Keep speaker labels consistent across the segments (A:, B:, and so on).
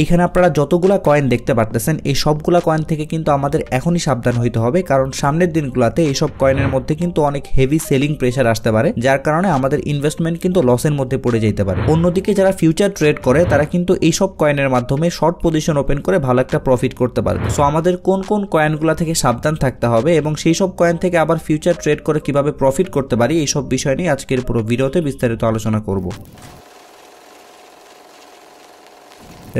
A: এইখানে আপনারা যতগুলা কয়েন দেখতে পারতেছেন এই সবগুলা কয়েন থেকে কিন্তু আমাদের এখনই সাবধান হইতে হবে কারণ সামনের দিনগুলোতে এইসব কয়েনের মধ্যে কিন্তু অনেক হেভি সেলিং প্রেশার আসতে পারে যার কারণে আমাদের ইনভেস্টমেন্ট কিন্তু লসের মধ্যে পড়ে যেতে পারে অন্যদিকে যারা ফিউচার ট্রেড করে তারা কিন্তু এইসব কয়েনের মাধ্যমে শর্ট পজিশন ওপেন করে ভালো একটা প্রফিট করতে পারবে সো আমাদের কোন কোন কয়েনগুলো থেকে সাবধান থাকতে হবে এবং সেই সব কয়েন থেকে আবার ফিউচার ট্রেড করে কিভাবে প্রফিট করতে পারি এইসব বিষয় নিয়ে আজকের পুরো ভিডিওতে বিস্তারিত আলোচনা করব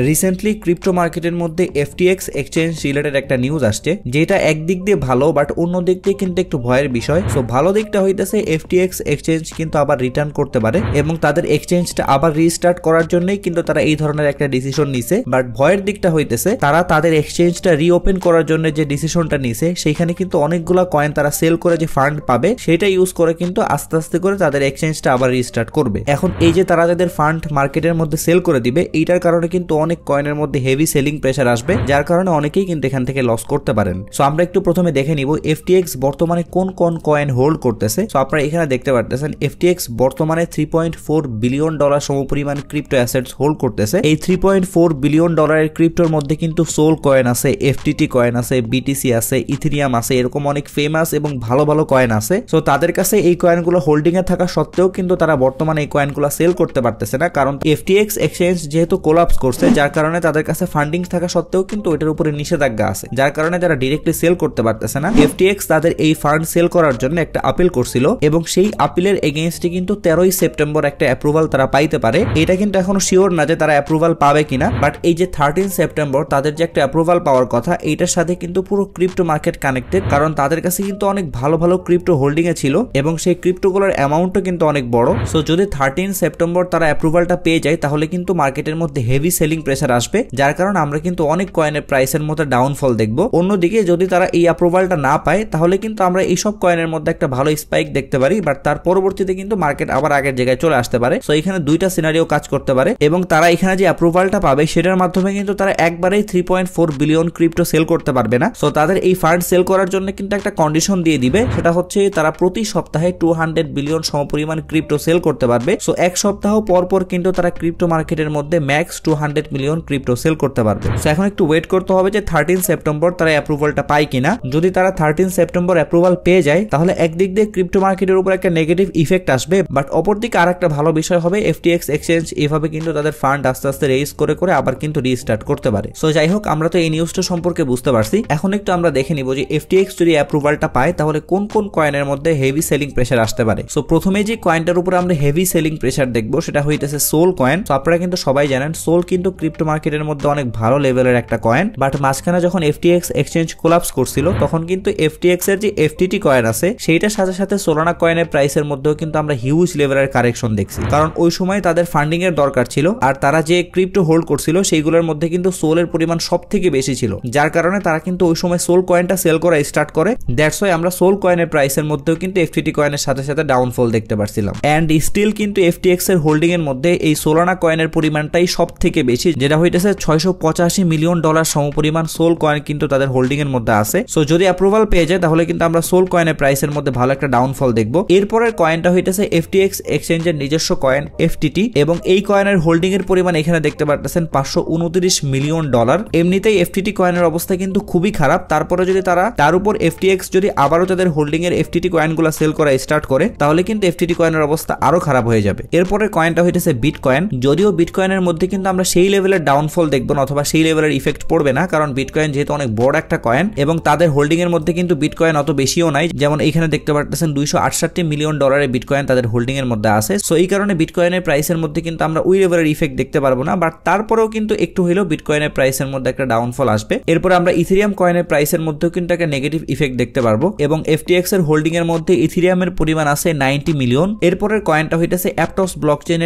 A: রিসেন্টলি ক্রিপ্টো মার্কেটের মধ্যে এফটিএক্স এক্সচেঞ্জ রিলেটেড একটা নিউজ আসছে যেটা একদিক দিয়ে ভালো বাট অন্য দিক দিয়ে কিন্তু একটু ভয়ের বিষয় সো ভালো দিকটা হইতেছে এফটিএক্স এক্সচেঞ্জ কিন্তু আবার রিটার্ন করতে পারে এবং তাদের এক্সচেঞ্জটা আবার রিস্টার্ট করার জন্যই কিন্তু তারা এই ধরনের একটা ডিসিশন নিছে বাট ভয়ের দিকটা হইতেছে তারা তাদের এক্সচেঞ্জটা রিওপেন করার জন্য যে ডিসিশনটা নিছে সেখানে কিন্তু অনেকগুলো কয়েন তারা সেল করে যে ফান্ড পাবে সেটা ইউজ করে কিন্তু আস্তে আস্তে করে তাদের এক্সচেঞ্জটা আবার রিস্টার্ট করবে এখন এই যে তারা তাদের ফান্ড মার্কেটের মধ্যে সেল করে দিবে এইটার কারণে কিন্তু অনেক কয়েনের মধ্যে হেভি সেলিং প্রেশার আসবে যার কারণে অনেকেই কিন্তু এখান থেকে লস করতে পারেন সো আমরা একটু প্রথমে দেখে নিব এফটিএক্স বর্তমানে কোন কোন কয়েন হোল্ড করতেছে সো আপনারা এখানে দেখতে পারতেছেন এফটিএক্স বর্তমানে three point four billion dollar সমপরিমাণ ক্রিপ্টো অ্যাসেটস হোল্ড করতেছে এই থ্রি পয়েন্ট ফোর বিলিয়ন ডলারের ক্রিপ্টোর মধ্যে কিন্তু সোল কয়েন আছে এফটিটি কয়েন আছে বিটিসি আছে ইথিরিয়াম আছে এরকম অনেক ফেমাস এবং ভালো ভালো কয়েন আছে সো তাদের কাছে এই কয়েনগুলো হোল্ডিং এ থাকা সত্ত্বেও কিন্তু তারা বর্তমানে এই কয়েনগুলো সেল করতে পারতেছে না কারণ এফটিএক্স এক্সচেঞ্জ যেহেতু কোলাপস করছে যার কারণে তাদের কাছে ফান্ডিং থাকা সত্ত্বেও কিন্তু এটার উপরে নিষেধাজ্ঞা আছে যার কারণে তারা ডিরেক্টলি সেল করতে পারতেছে না এফটিএক্স তাদের এই ফান্ড সেল করার জন্য একটা আপিল করছিল এবং সেই আপিলের এগেনস্টে কিন্তু তেরোই সেপ্টেম্বর একটা অ্যাপ্রুভাল তারা পাইতে পারে এটা কিন্তু এখনো শিওর না যে তারা অ্যাপ্রুভাল পাবে কিনা বাট এই যে থার্টিন সেপ্টেম্বর তাদের যে একটা অ্যাপ্রুভাল পাওয়ার কথা এটার সাথে কিন্তু পুরো ক্রিপ্টো মার্কেট কানেক্টেড কারণ তাদের কাছে কিন্তু অনেক ভালো ভালো ক্রিপ্টো হোল্ডিং এ ছিল এবং সেই ক্রিপ্টোগুলোর অ্যামাউন্টও কিন্তু অনেক বড় সো যদি থার্টিন সেপ্টেম্বর তারা অ্যাপ্রুভালটা পেয়ে যায় তাহলে কিন্তু মার্কেটের মধ্যে হেভি হেভি সেলিং প্রেশার আসবে যার কারণে আমরা কিন্তু অনেক কয়েনের প্রাইসের মধ্যে ডাউনফল দেখব অন্যদিকে যদি তারা এই অ্যাপ্রুভালটা না পায় তাহলে কিন্তু আমরা এইসব কয়েনের মধ্যে একটা ভালো স্পাইক দেখতে পারি বাট তার পরবর্তীতে কিন্তু মার্কেট আবার আগের জায়গায় চলে আসতে পারে সো এখানে দুইটা সিনারিও কাজ করতে পারে এবং তারা এখানে যে অ্যাপ্রুভালটা পাবে সেটার মাধ্যমে কিন্তু তারা একবারেই three point four billion crypto sell করতে পারবে না সো তাদের এই ফান্ড সেল করার জন্য কিন্তু একটা কন্ডিশন দিয়ে দিবে সেটা হচ্ছে তারা প্রতি সপ্তাহে টু হান্ড্রেড বিলিয়ন সমপরিমাণ ক্রিপ্টো সেল করতে পারবে সো এক সপ্তাহ পর পর কিন্তু তারা ক্রিপ্টো মার্কেটের মধ্যে max two hundred million crypto sell করতে পারবে তো এখন একটু ওয়েট করতে হবে যে থার্টিন সেপ্টেম্বর তারা অ্যাপ্রুভালটা পায় কিনা যদি তারা থার্টিন সেপ্টেম্বর অ্যাপ্রুভাল পেয়ে যায় তাহলে একদিক দিয়ে ক্রিপ্টো মার্কেটের উপর একটা নেগেটিভ ইফেক্ট আসবে বাট অপরদিকে আর একটা ভালো বিষয় হবে এফটিএক্স এক্সচেঞ্জ এভাবে কিন্তু তাদের ফান্ড আস্তে আস্তে রেজ করে করে আবার কিন্তু রিস্টার্ট করতে পারে সো যাই হোক আমরা তো এই নিউজটা সম্পর্কে বুঝতে পারছি এখন একটু আমরা দেখে নিব যে এফটিএক্স যদি অ্যাপ্রুভালটা পায় তাহলে কোন কোন কয়েনের মধ্যে হেভি সেলিং প্রেশার আসতে পারে সো প্রথমে যে কয়েনটার উপর আমরা হেভি সেলিং প্রেশার দেখবো সেটা হইতেছে সোল কয়েন তো আপনারা কিন্তু সবাই জানেন সোল কিন্তু ক্রিপ্টো মার্কেটের মধ্যে অনেক ভালো লেভেলের একটা কয়েন বাট মাঝখানে যখন এফটিএক্স এক্সচেঞ্জ কোলাপস করছিল তখন কিন্তু এফটিএক্স এর যে এফটিটি কয়েন আছে সেইটার সাথে সাথে সোলানা কয়েনের প্রাইসের মধ্যেও কিন্তু আমরা হিউজ লেভেলের কারেকশন দেখছি কারণ ওই সময় তাদের ফান্ডিং এর দরকার ছিল আর তারা যে ক্রিপ্টো হোল্ড করছিল সেইগুলোর মধ্যে কিন্তু সোলের পরিমাণ সব থেকে বেশি ছিল যার কারণে তারা কিন্তু ওই সময় সোল কয়েনটা সেল করা স্টার্ট করে দ্যাটস ওয়াই আমরা সোল কয়েনের প্রাইসের মধ্যেও কিন্তু এফটিটি কয়েনের সাথে সাথে ডাউনফল দেখতে পাচ্ছিলাম অ্যান্ড স্টিল কিন্তু এফটিএক্স এর হোল্ডিং এর মধ্যে এই সোলানা কয়েনের পরিমাণটাই সব থেকে থেকে বেশি যেটা হইতেছে ছয়শো পঁচাশি মিলিয়ন ডলার সমপরিমাণ সোল কয়েন কিন্তু তাদের হোল্ডিং এর মধ্যে আছে সো যদি অ্যাপ্রুভাল পেয়ে যায় তাহলে কিন্তু আমরা সোল কয়েনের প্রাইসের মধ্যে ভালো একটা ডাউনফল দেখব এরপরের কয়েনটা হইতেছে এফটিএক্স এক্সচেঞ্জের নিজস্ব কয়েন এফটিটি এবং এই কয়েনের হোল্ডিং এর পরিমাণ এখানে দেখতে পারতেছেন পাঁচশো উনত্রিশ মিলিয়ন ডলার এমনিতেই এফটিটি কয়েনের অবস্থা কিন্তু খুবই খারাপ তারপরে যদি তারা তার উপর এফটিএক্স যদি আবারও তাদের হোল্ডিং এর এফটিটি কয়েনগুলো সেল করা স্টার্ট করে তাহলে কিন্তু এফটিটি কয়েনের অবস্থা আরো খারাপ হয়ে যাবে এরপরের কয়েনটা হইতেছে বিট কয়েন যদিও বিট কয়েনের মধ্যে কিন্তু আমরা সেই লেভেলের ডাউনফল দেখবো না অথবা সেই লেভেলের ইফেক্ট পড়বে না কারণ বিটকয়েন যেহেতু অনেক বড় একটা কয়েন এবং তাদের হোল্ডিং এর মধ্যে কিন্তু বিটকয়েন অত বেশিও নাই যেমন এখানে দেখতে পারতেছেন দুইশো মিলিয়ন ডলারের বিটকয়েন তাদের হোল্ডিং এর মধ্যে আছে সো এই কারণে বিটকয়েনের প্রাইসের মধ্যে কিন্তু আমরা ওই লেভেলের ইফেক্ট দেখতে পারবো না বাট তারপরেও কিন্তু একটু হলেও বিটকয়েনের প্রাইসের মধ্যে একটা ডাউনফল আসবে এরপর আমরা ইথিরিয়াম কয়েনের প্রাইসের মধ্যেও কিন্তু একটা নেগেটিভ ইফেক্ট দেখতে পারবো এবং এফটিএক্স এর হোল্ডিং এর মধ্যে এর পরিমাণ আছে নাইনটি মিলিয়ন এরপরের কয়েনটা হইতেছে অ্যাপটস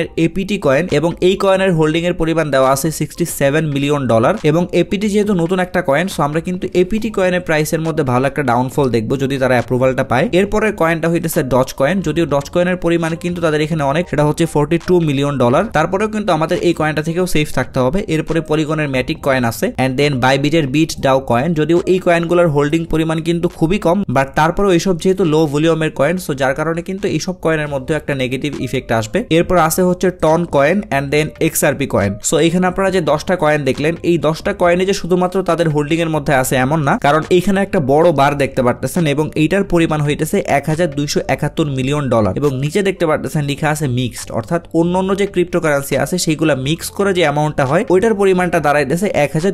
A: এর এপিটি কয়েন এবং এই কয়েনের হোল্ডিং এর পরিমাণ দেওয়া আছে সিক্সটি সেভেন মিলিয়ন ডলার এবং এপিটি যেহেতু নতুন একটা কয়েন সো আমরা কিন্তু এপিটি কয়েনের প্রাইসের মধ্যে ভালো একটা ডাউনফল দেখবো যদি তারা অ্যাপ্রুভালটা পায় এরপরে কয়েনটা হইতেছে ডচ কয়েন যদিও ডচ কয়েনের পরিমাণ কিন্তু তাদের এখানে অনেক সেটা হচ্ছে ফোরটি টু মিলিয়ন ডলার তারপরেও কিন্তু আমাদের এই কয়েনটা থেকেও সেফ থাকতে হবে এরপরে পরিগণের ম্যাটিক কয়েন আছে অ্যান্ড দেন বাইবিটের বিট ডাও কয়েন যদিও এই কয়েনগুলোর হোল্ডিং পরিমাণ কিন্তু খুবই কম বাট তারপরেও এইসব যেহেতু লো ভলিউমের কয়েন সো যার কারণে কিন্তু এইসব কয়েনের মধ্যে একটা নেগেটিভ ইফেক্ট আসবে এরপর আছে হচ্ছে TON coin and then XRP coin so এখানে আপনারা যে দশটা কয়েন দেখলেন এই দশটা কয়েনে যে শুধুমাত্র তাদের হোল্ডিং এর মধ্যে আছে এমন না কারণ এইখানে একটা বড় বার দেখতে পারতেছেন এবং এইটার পরিমাণ হইতেছে এক মিলিয়ন ডলার এবং নিচে দেখতে পারতেছেন লিখা আছে মিক্সড অর্থাৎ অন্য অন্য যে ক্রিপ্টোকারেন্সি আছে সেইগুলো মিক্স করে যে অ্যামাউন্টটা হয় ওইটার পরিমাণটা দাঁড়াইতেছে এক হাজার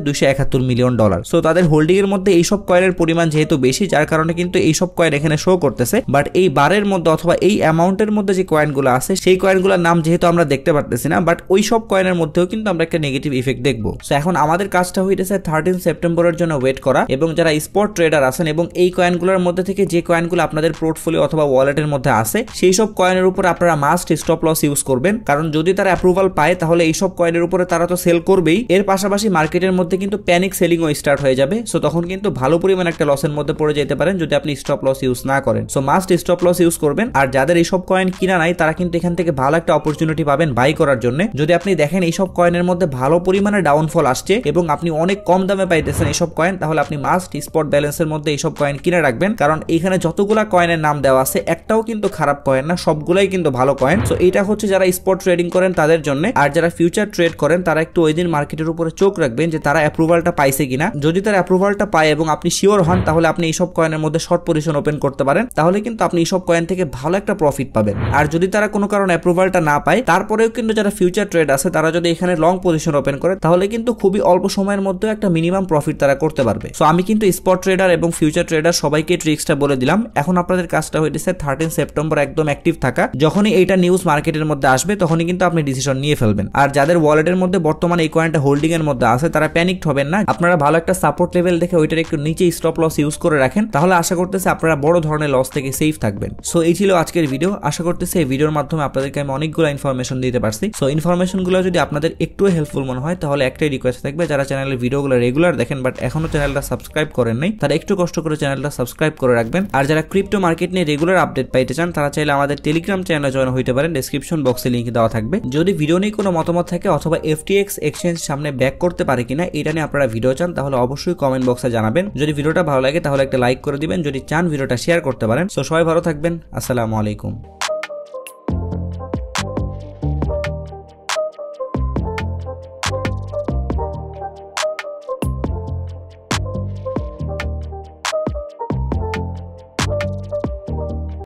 A: মিলিয়ন ডলার সো তাদের হোল্ডিং এর মধ্যে এইসব কয়েনের পরিমাণ যেহেতু বেশি যার কারণে কিন্তু এইসব কয়েন এখানে শো করতেছে বাট এই বারের মধ্যে অথবা এই অ্যামাউন্টের মধ্যে যে কয়েনগুলো আছে সেই কয়েনগুলোর নাম যেহেতু আমরা দেখতে পারতেছি না বাট ওই সব কয়েনের মধ্যেও কিন্তু আমরা একটা নেগেটিভ ইফেক্ট দেখবো সো এখন আমাদের কাজটা হইতেছে থার্টিন সেপ্টেম্বরের জন্য ওয়েট করা এবং যারা স্পট ট্রেডার আছেন এবং এই কয়েনগুলোর মধ্যে থেকে যে কয়েনগুলো আপনাদের পোর্টফোলিও অথবা ওয়ালেটের মধ্যে আছে সেই সব কয়েনের উপর আপনারা মাস্ট স্টপ লস ইউজ করবেন কারণ যদি তারা অ্যাপ্রুভাল পায় তাহলে এই সব কয়েনের উপরে তারা তো সেল করবেই এর পাশাপাশি মার্কেটের মধ্যে কিন্তু প্যানিক সেলিংও স্টার্ট হয়ে যাবে সো তখন কিন্তু ভালো পরিমাণ একটা লসের মধ্যে পড়ে যেতে পারেন যদি আপনি স্টপ লস ইউজ না করেন so must stop loss use করবেন আর যাদের এইসব কয়েন কিনা নাই তারা কিন্তু এখান থেকে ভালো একটা অপরচুনিটি পাবেন বাই করার জন্য যদি আপনি দেখেন এইসব কয়েনের কয়েনের মধ্যে ভালো পরিমাণে ডাউনফল আসছে এবং আপনি অনেক কম দামে পাইতেছেন এইসব কয়েন তাহলে আপনি মাস্ট স্পট ব্যালেন্সের মধ্যে এইসব কয়েন কিনে রাখবেন কারণ এখানে যতগুলা কয়েনের নাম দেওয়া আছে একটাও কিন্তু খারাপ কয়েন না সবগুলাই কিন্তু ভালো কয়েন তো এটা হচ্ছে যারা স্পট ট্রেডিং করেন তাদের জন্য আর যারা ফিউচার ট্রেড করেন তারা একটু ওই দিন মার্কেটের উপরে চোখ রাখবেন যে তারা অ্যাপ্রুভালটা পাইছে কিনা যদি তারা অ্যাপ্রুভালটা পায় এবং আপনি শিওর হন তাহলে আপনি এইসব কয়েনের মধ্যে শর্ট পজিশন ওপেন করতে পারেন তাহলে কিন্তু আপনি এইসব কয়েন থেকে ভালো একটা প্রফিট পাবেন আর যদি তারা কোনো কারণে অ্যাপ্রুভালটা না পায় তারপরেও কিন্তু যারা ফিউচার ট্রেড আছে তারা যদি এখানে ল লং পজিশন ওপেন করে তাহলে কিন্তু খুবই অল্প সময়ের মধ্যে একটা মিনিমাম প্রফিট তারা করতে পারবে সো আমি কিন্তু স্পট ট্রেডার এবং ফিউচার ট্রেডার সবাইকে ট্রিক্সটা বলে দিলাম এখন আপনাদের কাজটা হয়েছে থার্টিন সেপ্টেম্বর একদম অ্যাক্টিভ থাকা যখনই এইটা নিউজ মার্কেটের মধ্যে আসবে তখনই কিন্তু আপনি ডিসিশন নিয়ে ফেলবেন আর যাদের ওয়ালেটের মধ্যে বর্তমানে এই কয়েনটা হোল্ডিং এর মধ্যে আছে তারা প্যানিক হবেন না আপনারা ভালো একটা সাপোর্ট লেভেল দেখে ওইটার একটু নিচে স্টপ লস ইউজ করে রাখেন তাহলে আশা করতেছে আপনারা বড় ধরনের লস থেকে সেফ থাকবেন সো এই ছিল আজকের ভিডিও আশা করতেছে এই ভিডিওর মাধ্যমে আপনাদেরকে আমি অনেকগুলো ইনফরমেশন দিতে পারছি সো ইনফরমেশনগুলো যদি আপনাদের একটু একটু হেল্পফুল মনে হয় তাহলে একটাই রিকোয়েস্ট থাকবে যারা চ্যানেলের ভিডিওগুলো রেগুলার দেখেন বাট এখনো চ্যানেলটা সাবস্ক্রাইব করেন নাই তারা একটু কষ্ট করে চ্যানেলটা সাবস্ক্রাইব করে রাখবেন আর যারা ক্রিপ্টো মার্কেট নিয়ে রেগুলার আপডেট পাইতে চান তারা চাইলে আমাদের টেলিগ্রাম চ্যানেলে জয়েন হইতে পারেন ডিসক্রিপশন বক্সে লিঙ্ক দেওয়া থাকবে যদি ভিডিও নিয়ে কোনো মতামত থাকে অথবা এফটিএক্স এক্সচেঞ্জ সামনে ব্যাক করতে পারে কিনা এটা নিয়ে আপনারা ভিডিও চান তাহলে অবশ্যই কমেন্ট বক্সে জানাবেন যদি ভিডিওটা ভালো লাগে তাহলে একটা লাইক করে দিবেন যদি চান ভিডিওটা শেয়ার করতে পারেন সো সবাই ভালো থাকবেন আসসালামু আলাইকুম